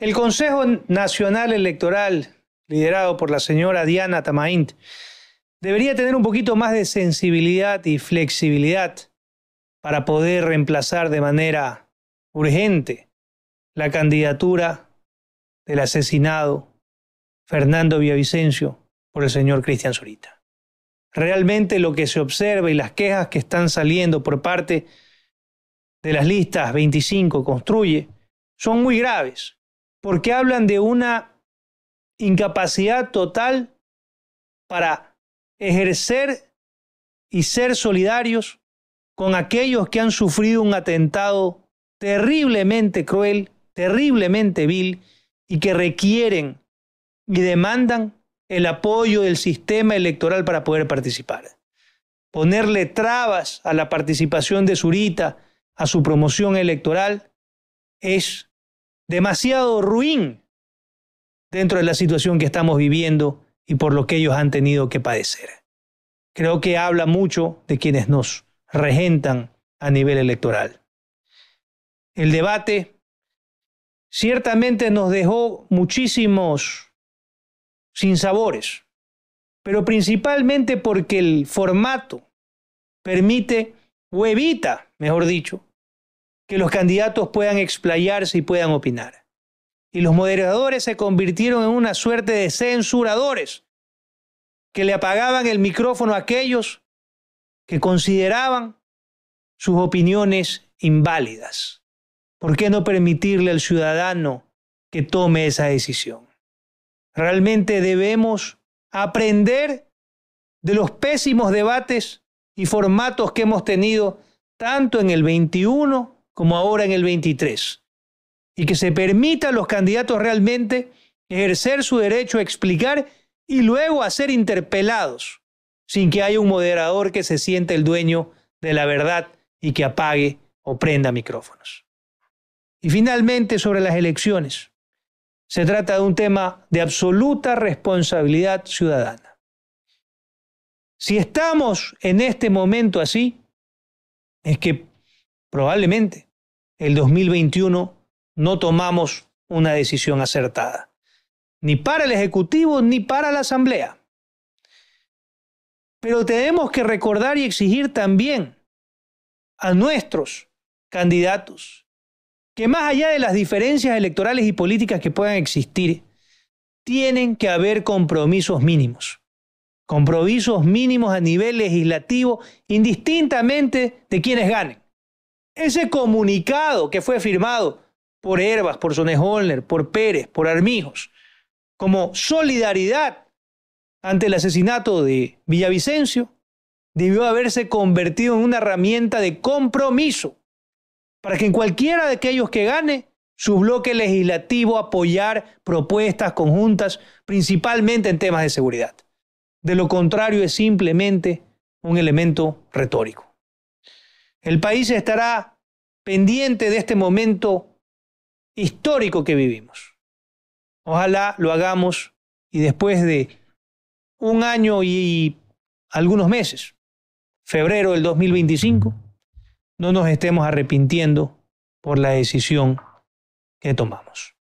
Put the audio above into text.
El Consejo Nacional Electoral, liderado por la señora Diana Tamaint, debería tener un poquito más de sensibilidad y flexibilidad para poder reemplazar de manera urgente la candidatura del asesinado Fernando Villavicencio por el señor Cristian Zurita. Realmente lo que se observa y las quejas que están saliendo por parte de las listas 25 Construye son muy graves porque hablan de una incapacidad total para ejercer y ser solidarios con aquellos que han sufrido un atentado terriblemente cruel, terriblemente vil y que requieren y demandan el apoyo del sistema electoral para poder participar. Ponerle trabas a la participación de Zurita, a su promoción electoral, es demasiado ruin dentro de la situación que estamos viviendo y por lo que ellos han tenido que padecer. Creo que habla mucho de quienes nos regentan a nivel electoral. El debate ciertamente nos dejó muchísimos sinsabores, pero principalmente porque el formato permite o evita, mejor dicho, que los candidatos puedan explayarse y puedan opinar. Y los moderadores se convirtieron en una suerte de censuradores que le apagaban el micrófono a aquellos que consideraban sus opiniones inválidas. ¿Por qué no permitirle al ciudadano que tome esa decisión? Realmente debemos aprender de los pésimos debates y formatos que hemos tenido tanto en el 21 como ahora en el 23, y que se permita a los candidatos realmente ejercer su derecho a explicar y luego a ser interpelados, sin que haya un moderador que se siente el dueño de la verdad y que apague o prenda micrófonos. Y finalmente, sobre las elecciones. Se trata de un tema de absoluta responsabilidad ciudadana. Si estamos en este momento así, es que probablemente el 2021 no tomamos una decisión acertada, ni para el Ejecutivo ni para la Asamblea. Pero tenemos que recordar y exigir también a nuestros candidatos que más allá de las diferencias electorales y políticas que puedan existir, tienen que haber compromisos mínimos. Compromisos mínimos a nivel legislativo, indistintamente de quienes ganen. Ese comunicado que fue firmado por Herbas, por Sonneholner, por Pérez, por Armijos, como solidaridad ante el asesinato de Villavicencio, debió haberse convertido en una herramienta de compromiso para que en cualquiera de aquellos que gane su bloque legislativo apoyar propuestas conjuntas, principalmente en temas de seguridad. De lo contrario es simplemente un elemento retórico. El país estará pendiente de este momento histórico que vivimos. Ojalá lo hagamos y después de un año y algunos meses, febrero del 2025, no nos estemos arrepintiendo por la decisión que tomamos.